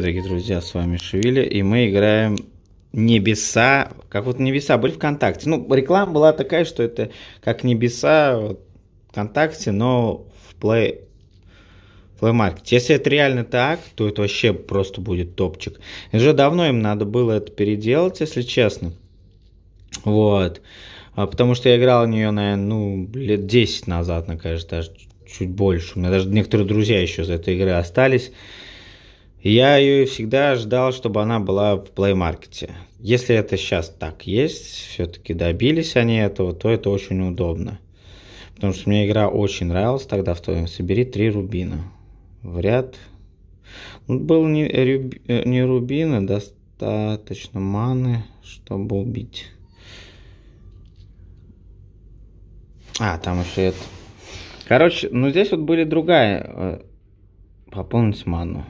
дорогие друзья, с вами Шевили, и мы играем Небеса, как вот Небеса, были ВКонтакте. Ну, реклама была такая, что это как Небеса вот, ВКонтакте, но в Play, Play Market. Если это реально так, то это вообще просто будет топчик. И уже давно им надо было это переделать, если честно. Вот. А потому что я играл в нее, наверное, ну, лет 10 назад, мне кажется, даже чуть больше. У меня даже некоторые друзья еще за этой игры остались. Я ее всегда ждал, чтобы она была в Play Market. Если это сейчас так есть, все-таки добились они этого, то это очень удобно. Потому что мне игра очень нравилась тогда в том. Собери три рубина в ряд. Ну, был не, э, рюби, э, не рубина, достаточно маны, чтобы убить. А, там еще это. Короче, ну здесь вот были другая. Э, пополнить ману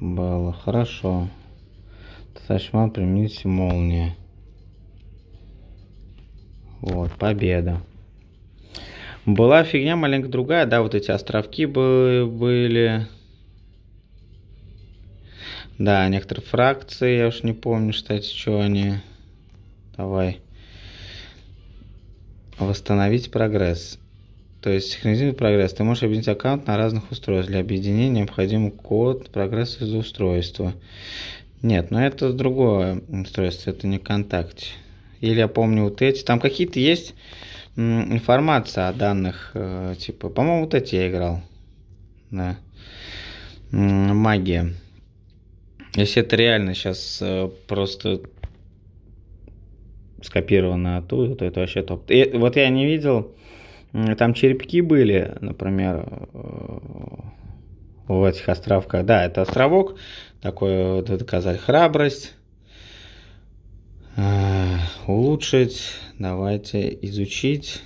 было. Хорошо. Сашма примените молния. Вот, победа. Была фигня маленькая другая, да, вот эти островки были. Да, некоторые фракции, я уж не помню, кстати, что они. Давай. Восстановить прогресс. То есть синхронизирует прогресс. Ты можешь объединить аккаунт на разных устройствах. Для объединения необходим код прогресса из устройства. Нет, но ну это другое устройство, это не ВКонтакте. Или я помню вот эти. Там какие-то есть информация о данных. Э, типа, по-моему, вот эти я играл. Да. Магия. Если это реально сейчас э, просто скопировано оттуда, то это вообще топ. И, вот я не видел там черепки были, например, э, в этих островках. Да, это островок, такой вот доказать храбрость. Э, улучшить, давайте изучить,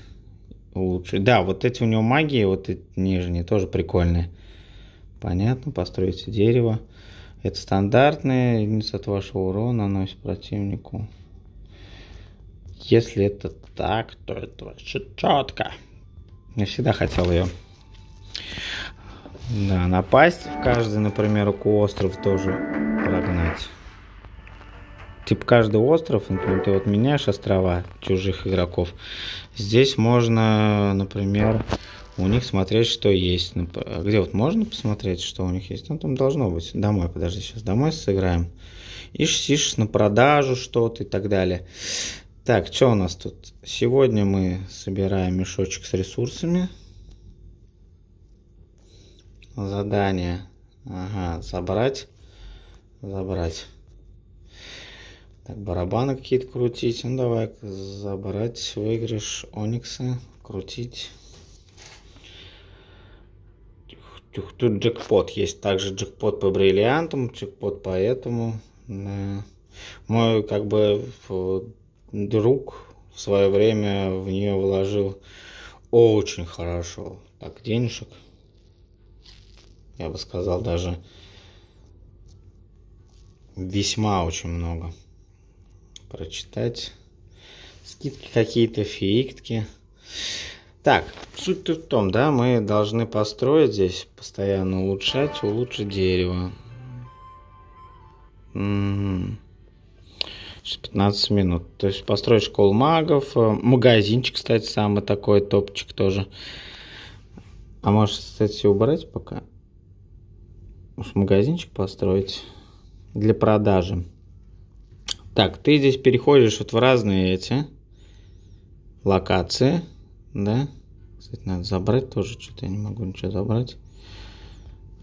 улучшить. Да, вот эти у него магии, вот эти нижние, тоже прикольные. Понятно, построить дерево. Это стандартные, единица от вашего урона наносит противнику. Если это так, то это вообще четко. Я всегда хотел ее да, напасть в каждый, например, остров тоже прогнать. Типа каждый остров, например, ты вот меняешь острова чужих игроков. Здесь можно, например, у них смотреть, что есть. А где вот можно посмотреть, что у них есть? Ну, там должно быть. Домой, подожди, сейчас домой сыграем. Ишь, сишь на продажу что-то и так далее. Так, что у нас тут? Сегодня мы собираем мешочек с ресурсами. Задание. Ага, забрать. Забрать. Так, барабаны какие-то крутить. Ну, давай забрать выигрыш Оникса. Крутить. Тюх, тут джекпот есть. Также джекпот по бриллиантам, джекпот по этому. Да. Мы как бы друг в свое время в нее вложил очень хорошо так денежек. Я бы сказал даже весьма очень много. Прочитать. Скидки какие-то, фииктки. Так, суть в том, да, мы должны построить здесь, постоянно улучшать, улучшить дерево. Угу. 15 минут. То есть построить школу магов, э, магазинчик, кстати, самый такой топчик тоже. А может, кстати, убрать пока? Уж магазинчик построить для продажи. Так, ты здесь переходишь вот в разные эти локации, да? Кстати, надо забрать тоже, что-то я не могу ничего забрать.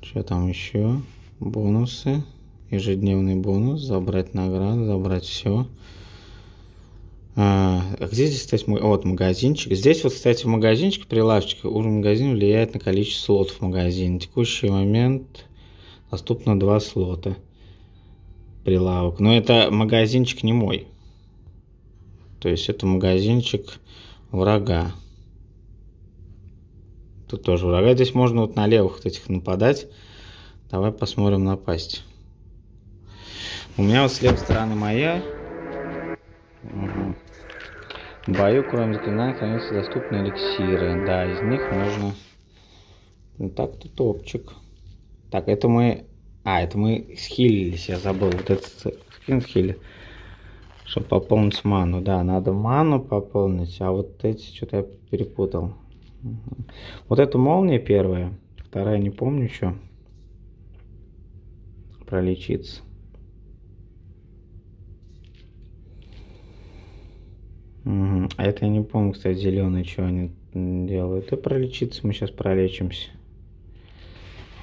Что там еще? Бонусы ежедневный бонус, забрать награду, забрать все. А, а, где здесь, кстати, вот магазинчик. Здесь вот, кстати, в магазинчике прилавчик, уровень магазина влияет на количество слотов в магазине. На текущий момент доступно два слота прилавок. Но это магазинчик не мой. То есть это магазинчик врага. Тут тоже врага. Здесь можно вот на левых вот этих нападать. Давай посмотрим напасть. У меня вот с левой стороны моя. Угу. бою, кроме заклинаний, хранятся доступны эликсиры. Да, из них можно... Ну так-то топчик. Так, это мы... А, это мы схилились, я забыл. Вот этот скин схили, Чтобы пополнить ману. Да, надо ману пополнить. А вот эти что-то я перепутал. Угу. Вот эта молния первая. Вторая не помню еще. Пролечиться. Угу. А это я не помню, кстати, зеленые, что они делают. И пролечиться мы сейчас пролечимся.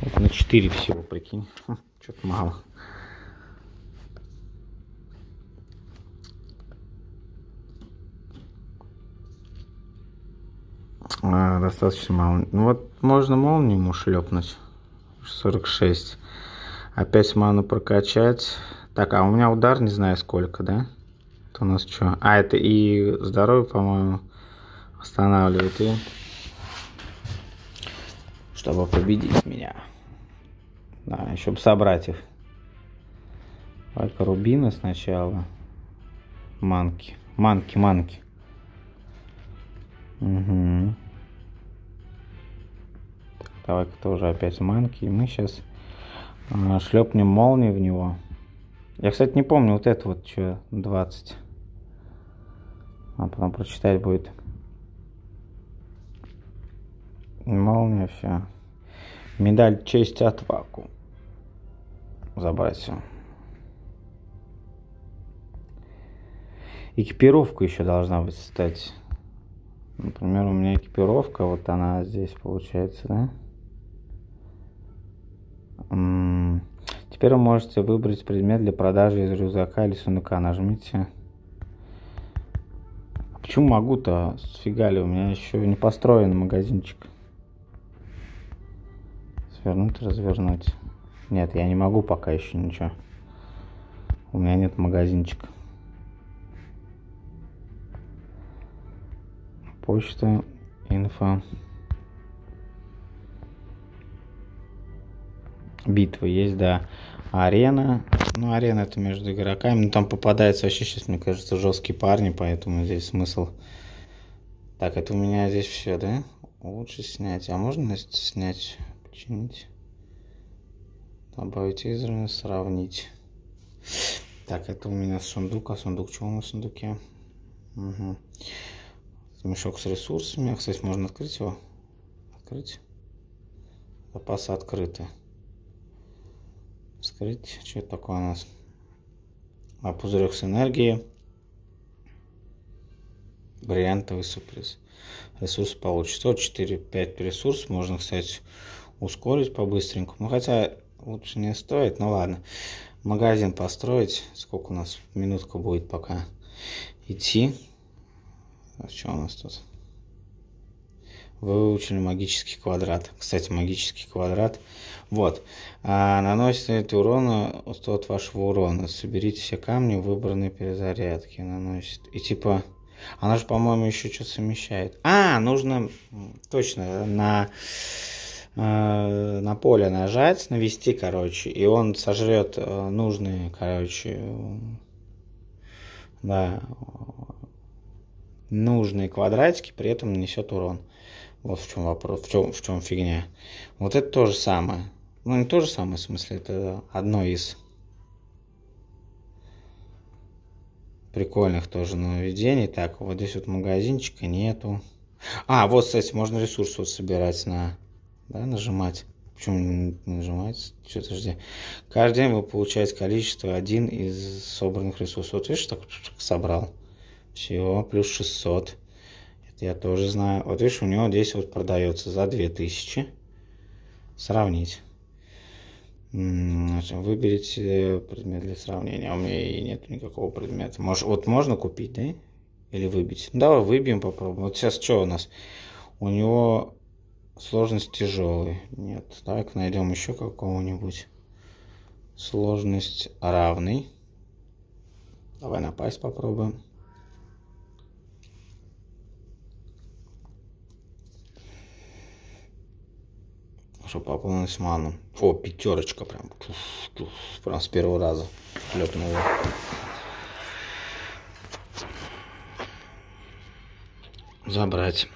Вот на 4 всего, прикинь. Что-то мало. А, достаточно мало. Ну вот можно молнию ему шлепнуть. 46. Опять ману прокачать. Так, а у меня удар не знаю сколько, да? Это у нас что? А, это и здоровье, по-моему, восстанавливает. И... Чтобы победить меня. Да, еще бы собрать их. Давай-ка рубины сначала. Манки. Манки, манки. Угу. Давай-ка тоже опять манки. И мы сейчас а, шлепнем молнию в него. Я, кстати, не помню вот это вот что 20. А потом прочитать будет. Молния, все. Медаль честь отваку. Забрать все. Экипировка еще должна быть, стать Например, у меня экипировка, вот она здесь получается, да? Теперь вы можете выбрать предмет для продажи из рюкзака или сундука. Нажмите Почему могу-то? Сфигали, у меня еще не построен магазинчик. Свернуть, развернуть. Нет, я не могу пока еще ничего. У меня нет магазинчика. Почта, инфа. Битвы есть, да. Арена, ну, арена это между игроками. Ну, там попадаются вообще сейчас, мне кажется, жесткие парни, поэтому здесь смысл. Так, это у меня здесь все, да? Лучше снять. А можно снять, починить? Добавить изровень, сравнить. Так, это у меня сундук. А сундук чего на сундуке? Угу. Мешок с ресурсами. А, кстати, можно открыть его? Открыть. Запасы открыты. Скажите, что это такое у нас? А пузырек с энергией. Бриллиантовый сюрприз. Ресурс получится, 104, 5 ресурс. Можно, кстати, ускорить по-быстренькому. Ну, хотя лучше не стоит, Ну ладно. Магазин построить. Сколько у нас? Минутка будет пока идти. А что у нас тут? выучили магический квадрат. Кстати, магический квадрат. Вот. А, наносит урона от вашего урона. Соберите все камни выбранной перезарядки. Наносит. И типа... Она же, по-моему, еще что-то совмещает. А, нужно точно на, э, на поле нажать, навести, короче. И он сожрет э, нужные, короче, да, нужные квадратики, при этом нанесет урон. Вот в чем вопрос, в чем, в чем фигня. Вот это то же самое. Ну, не то же самое, в смысле, это одно из прикольных тоже нововведений. Так, вот здесь вот магазинчика нету. А, вот, кстати, можно ресурс вот собирать на... Да, нажимать. Почему не нажимается? Что-то жди. Каждый день вы получаете количество один из собранных ресурсов. Вот видишь, так собрал. Все, плюс 600. Я тоже знаю. Вот видишь, у него здесь вот продается за 2000. Сравнить. Выберите предмет для сравнения. У меня и нет никакого предмета. Может, вот можно купить, да? Или выбить? Ну, давай выбьем, попробуем. Вот сейчас что у нас? У него сложность тяжелый. Нет. Так, найдем еще какого-нибудь. Сложность равный. Давай напасть попробуем. Хорошо, пополнилась ману. О, пятерочка прям. прям с первого раза лепнула. Забрать.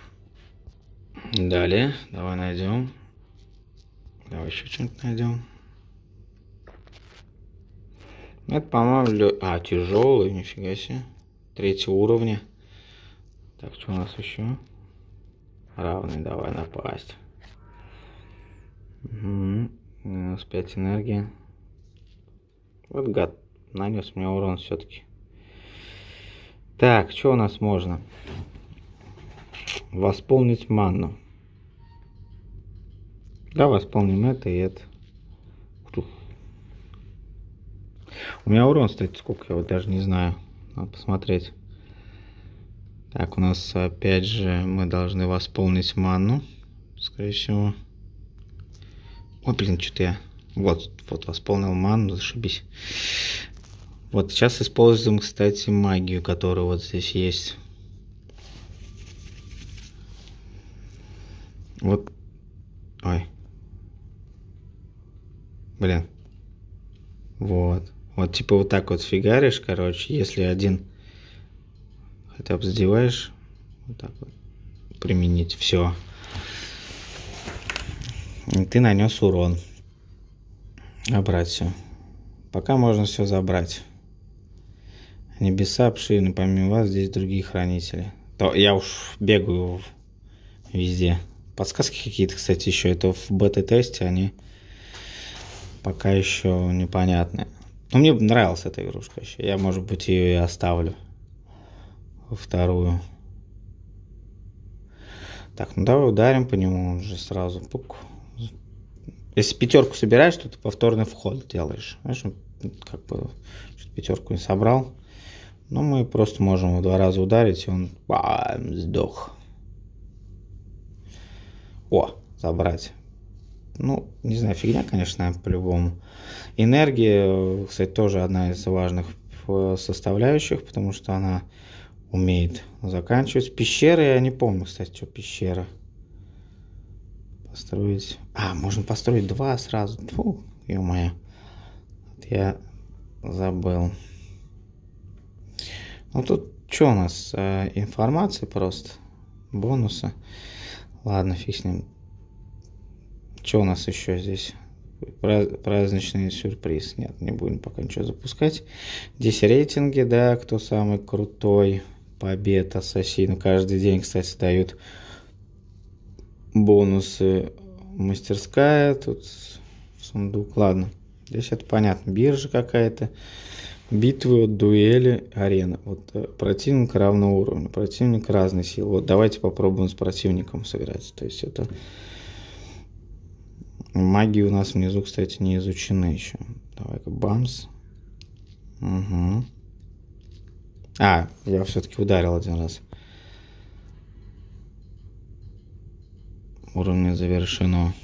Далее, давай найдем. Давай еще что-нибудь найдем. Это, по-моему, лё... а, тяжелый, нифига себе. Третьего уровня. Так, что у нас еще? Равный, давай напасть. Угу. Минус 5 энергии. Вот гад. Нанес мне урон все-таки. Так, что у нас можно? Восполнить манну. Да, восполним это и это. У меня урон стоит сколько, я вот даже не знаю. Надо посмотреть. Так, у нас опять же мы должны восполнить манну, скорее всего. Ой, блин, что-то я... Вот, вот, восполнил ману, уман, зашибись. Вот сейчас используем, кстати, магию, которая вот здесь есть. Вот. Ой. Блин. Вот. Вот типа вот так вот фигаришь, короче, если один хотя бы задеваешь, вот так вот применить, все. И ты нанес урон. Обрать все. Пока можно все забрать. Небеса обширны, ну, помимо вас здесь другие хранители. То я уж бегаю везде. Подсказки какие-то, кстати, еще. Это в бета-тесте они пока еще непонятны. Но мне нравилась эта игрушка еще. Я, может быть, ее и оставлю. Вторую. Так, ну давай ударим по нему. Он же сразу пук. Если пятерку собираешь, то ты повторный вход делаешь. Знаешь, ну, как бы пятерку не собрал. Но ну, мы просто можем его два раза ударить, и он бам, сдох. О, забрать. Ну, не знаю, фигня, конечно, по-любому. Энергия, кстати, тоже одна из важных э, составляющих, потому что она умеет заканчивать. Пещеры, я не помню, кстати, что пещера построить... А, можно построить два сразу. Фу, ё-моё. Я забыл. Ну тут что у нас? Э, информация просто. Бонусы. Ладно, фиг с ним. Что у нас еще здесь? праздничный сюрприз. Нет, не будем пока ничего запускать. Здесь рейтинги, да, кто самый крутой. Побед, ассасин. Каждый день, кстати, дают бонусы мастерская, тут сундук, ладно. Здесь это понятно, биржа какая-то, битвы, вот, дуэли, арена. Вот э, противник равного уровня, противник разной силы. Вот давайте попробуем с противником сыграть. То есть это... Магии у нас внизу, кстати, не изучены еще. Давай-ка бамс. Угу. А, я все-таки ударил один раз. уровня завершено.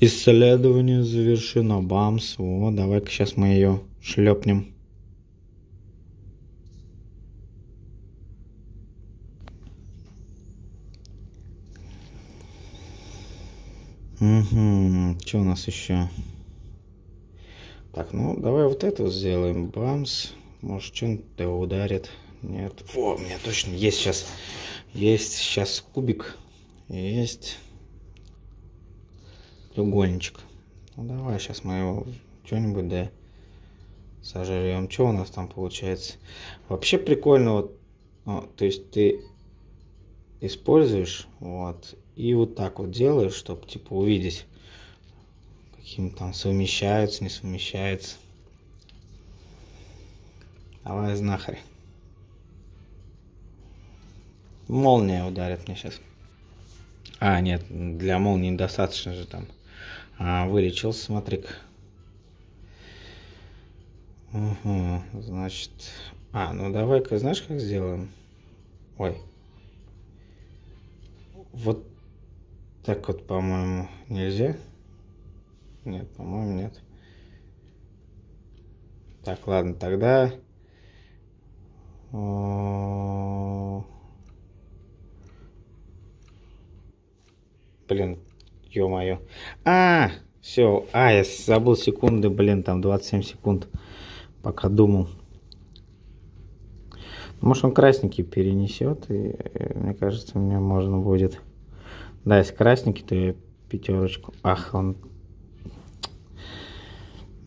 Исследование завершено. Бамс. о, давай-ка сейчас мы ее шлепнем. Угу, что у нас еще? Так, ну давай вот это сделаем. Бамс. Может, что-нибудь ударит. Нет. О, у меня точно есть сейчас. Есть сейчас кубик. Есть треугольничек. Ну давай, сейчас мы его что-нибудь да сожрем. Что у нас там получается? Вообще прикольно, вот, ну, то есть ты используешь, вот, и вот так вот делаешь, чтобы, типа, увидеть, каким там совмещаются, не совмещаются. Давай, знахарь. Молния ударит мне сейчас. А, нет, для молнии достаточно же там. А, вылечил, смотри-ка. Угу, значит... А, ну давай-ка, знаешь, как сделаем? Ой. Вот так вот, по-моему, нельзя. Нет, по-моему, нет. Так, ладно, тогда... О -о -о блин, ё-моё. А, все, а, я забыл секунды, блин, там 27 секунд, пока думал. Может, он красненький перенесет, и, э, мне кажется, мне можно будет... Да, если красненький, то я пятерочку. Ах, он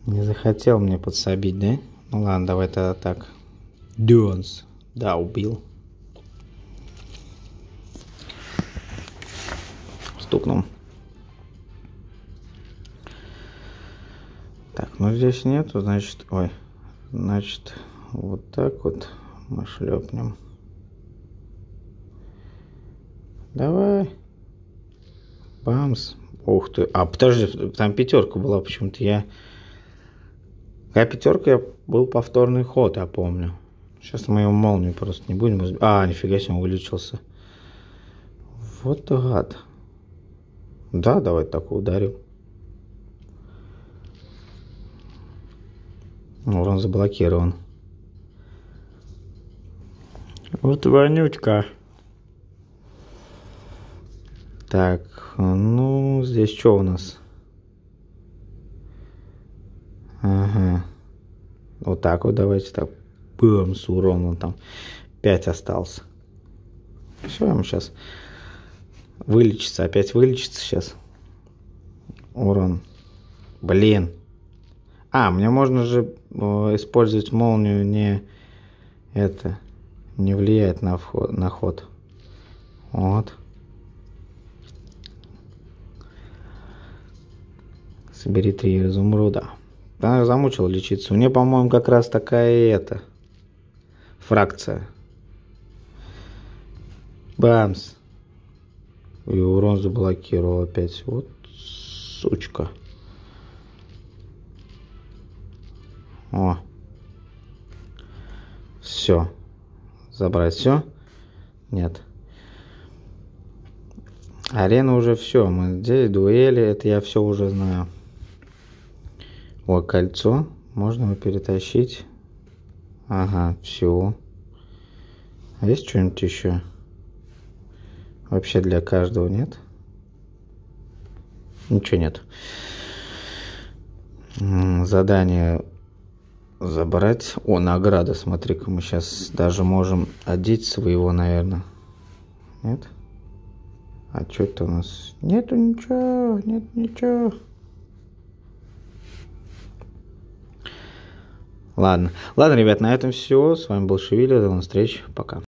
не захотел мне подсобить, да? Ну ладно, давай тогда так. Дюнс, Да, убил. стукнул. Так, ну здесь нету, значит, ой, значит, вот так вот мы шлепнем. Давай. Бамс. Ух ты. А, подожди, там пятерка была почему-то. Я... я пятерка? Я был повторный ход, я помню. Сейчас мы его молнию просто не будем. А, нифига себе, он вылечился. Вот гад. Да, давай так ударим. Урон заблокирован. Вот вонючка. Так, ну, здесь что у нас? Ага. Вот так вот давайте так. Бэм, с уроном там 5 остался. Все, ему сейчас Вылечится, опять вылечится сейчас. Урон. Блин. А, мне можно же э, использовать молнию не... Это... Не влияет на, вход, на ход. Вот. Собери три изумруда. Она замучила лечиться. У нее, по-моему, как раз такая и эта фракция. Бамс. И урон заблокировал опять. Вот сучка. О. Все. Забрать все? Нет. Арена уже все. Мы здесь, дуэли. Это я все уже знаю. О, кольцо. Можно его перетащить. Ага, все. А есть что-нибудь еще? Вообще для каждого нет. Ничего нет. Задание забрать. О, награда, смотри-ка, мы сейчас даже можем одеть своего, наверное. Нет? А что это у нас? Нету ничего, нет ничего. Ладно. Ладно, ребят, на этом все. С вами был Шевили. До новых встреч. Пока.